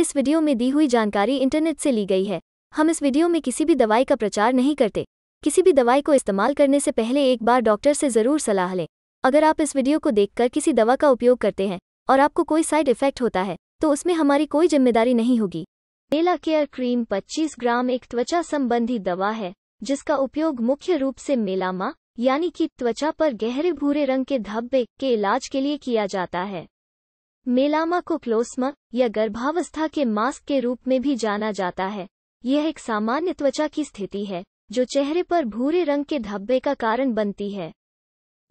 इस वीडियो में दी हुई जानकारी इंटरनेट से ली गई है हम इस वीडियो में किसी भी दवाई का प्रचार नहीं करते किसी भी दवाई को इस्तेमाल करने से पहले एक बार डॉक्टर से ज़रूर सलाह लें अगर आप इस वीडियो को देखकर किसी दवा का उपयोग करते हैं और आपको कोई साइड इफेक्ट होता है तो उसमें हमारी कोई जिम्मेदारी नहीं होगी मेला केयर क्रीम 25 ग्राम एक त्वचा संबंधी दवा है जिसका उपयोग मुख्य रूप से मेलामा यानी कि त्वचा पर गहरे भूरे रंग के धब्बे के इलाज के लिए किया जाता है मेलामा को क्लोस्मा या गर्भावस्था के मास्क के रूप में भी जाना जाता है यह एक सामान्य त्वचा की स्थिति है जो चेहरे पर भूरे रंग के धब्बे का कारण बनती है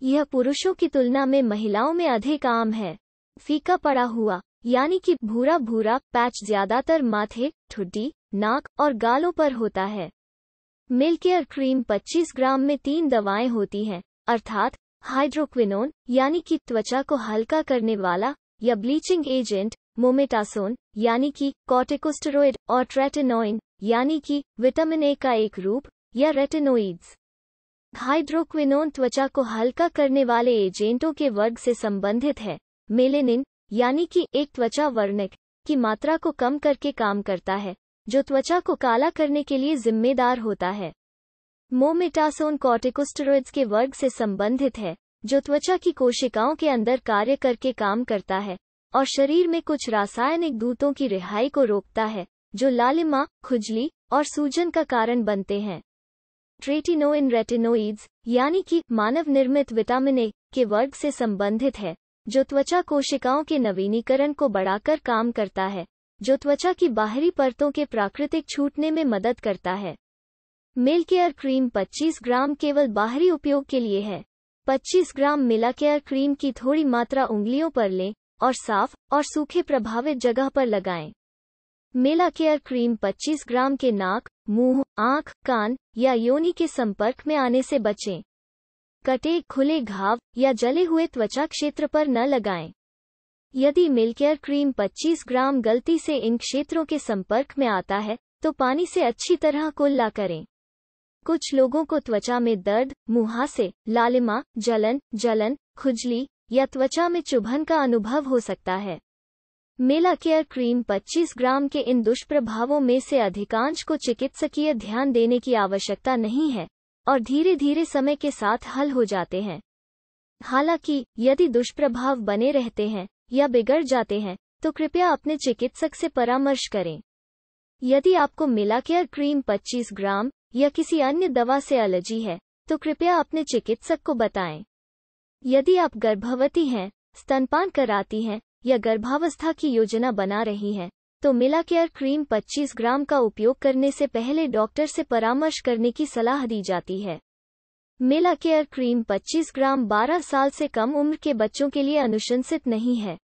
यह पुरुषों की तुलना में महिलाओं में अधिक आम है फीका पड़ा हुआ यानी कि भूरा भूरा पैच ज्यादातर माथे ठुड्डी नाक और गालों पर होता है मिल्केयर क्रीम 25 ग्राम में तीन दवाएं होती हैं अर्थात हाइड्रोक्विनोन यानी कि त्वचा को हल्का करने वाला या ब्लीचिंग एजेंट मोमेटासोन यानी कि कॉटिकोस्टेरॉइड और ट्रेटेनोइन यानी कि विटामिन ए का एक रूप या रेटेनोइड्स हाइड्रोक्विनोन त्वचा को हल्का करने वाले एजेंटों के वर्ग से संबंधित है मेलेनिन यानी कि एक त्वचा वर्णक की मात्रा को कम करके काम करता है जो त्वचा को काला करने के लिए जिम्मेदार होता है मोमेटासोन कॉर्टिकोस्टेरॉइड्स के वर्ग से संबंधित है जो त्वचा की कोशिकाओं के अंदर कार्य करके काम करता है और शरीर में कुछ रासायनिक दूतों की रिहाई को रोकता है जो लालिमा खुजली और सूजन का कारण बनते हैं ट्रेटिनोइन रेटिनोइड्स यानी कि मानव निर्मित विटामिन ए के वर्ग से संबंधित है जो त्वचा कोशिकाओं के नवीनीकरण को बढ़ाकर काम करता है जो त्वचा की बाहरी परतों के प्राकृतिक छूटने में मदद करता है मिल्क केयर क्रीम 25 ग्राम केवल बाहरी उपयोग के लिए है 25 ग्राम मिलाकेयर क्रीम की थोड़ी मात्रा उंगलियों पर लें और साफ और सूखे प्रभावित जगह पर लगाएं। मेला केयर क्रीम 25 ग्राम के नाक मुंह, आंख कान या योनि के संपर्क में आने से बचें कटे खुले घाव या जले हुए त्वचा क्षेत्र पर न लगाएं। यदि मिलकेयर क्रीम 25 ग्राम गलती से इन क्षेत्रों के संपर्क में आता है तो पानी से अच्छी तरह कुल्ला करें कुछ लोगों को त्वचा में दर्द मुहासे लालिमा जलन जलन खुजली या त्वचा में चुभन का अनुभव हो सकता है मेला केयर क्रीम 25 ग्राम के इन दुष्प्रभावों में से अधिकांश को चिकित्सकीय ध्यान देने की आवश्यकता नहीं है और धीरे धीरे समय के साथ हल हो जाते हैं हालांकि यदि दुष्प्रभाव बने रहते हैं या बिगड़ जाते हैं तो कृपया अपने चिकित्सक से परामर्श करें यदि आपको मिलाकेयर क्रीम 25 ग्राम या किसी अन्य दवा से एलर्जी है तो कृपया अपने चिकित्सक को बताएं। यदि आप गर्भवती हैं स्तनपान कराती हैं या गर्भावस्था की योजना बना रही हैं तो मिला केयर क्रीम 25 ग्राम का उपयोग करने से पहले डॉक्टर से परामर्श करने की सलाह दी जाती है मिला केयर क्रीम 25 ग्राम 12 साल से कम उम्र के बच्चों के लिए अनुशंसित नहीं है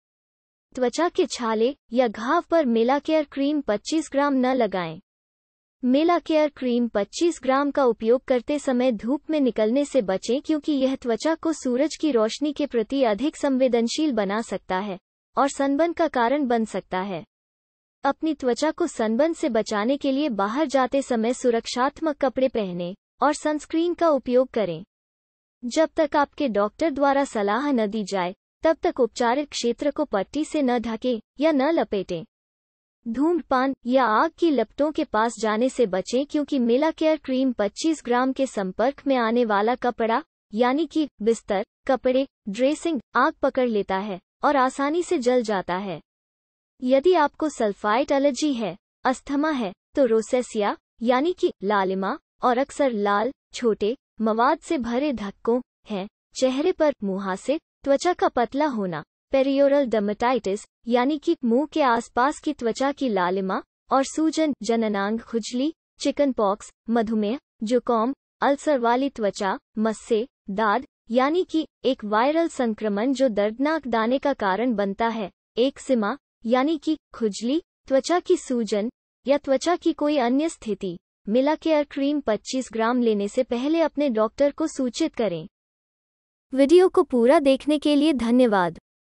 त्वचा के छाले या घाव पर मिला केयर क्रीम 25 ग्राम न लगाएं मेला केयर क्रीम 25 ग्राम का उपयोग करते समय धूप में निकलने से बचें क्योंकि यह त्वचा को सूरज की रोशनी के प्रति अधिक संवेदनशील बना सकता है और सनबर्न का कारण बन सकता है अपनी त्वचा को सनबर्न से बचाने के लिए बाहर जाते समय सुरक्षात्मक कपड़े पहने और सनस्क्रीन का उपयोग करें जब तक आपके डॉक्टर द्वारा सलाह न दी जाए तब तक उपचारित क्षेत्र को पट्टी से न ढकें या न लपेटें धूम्रपान या आग की लपटों के पास जाने से बचें क्योंकि मेला केयर क्रीम 25 ग्राम के संपर्क में आने वाला कपड़ा यानी कि बिस्तर कपड़े ड्रेसिंग आग पकड़ लेता है और आसानी से जल जाता है यदि आपको सल्फाइट एलर्जी है अस्थमा है तो रोसेसिया यानी कि लालिमा और अक्सर लाल छोटे मवाद से भरे धक्कों हैं चेहरे पर मुहासे त्वचा का पतला होना पेरियोरल डर्मेटाइटिस यानी कि मुंह के आसपास की त्वचा की लालिमा और सूजन जननांग खुजली चिकन पॉक्स मधुमेह जुकाम अल्सर वाली त्वचा मस्से दाद यानी कि एक वायरल संक्रमण जो दर्दनाक दाने का कारण बनता है एक सिमा यानी कि खुजली त्वचा की सूजन या त्वचा की कोई अन्य स्थिति मिला केयर क्रीम 25 ग्राम लेने से पहले अपने डॉक्टर को सूचित करें वीडियो को पूरा देखने के लिए धन्यवाद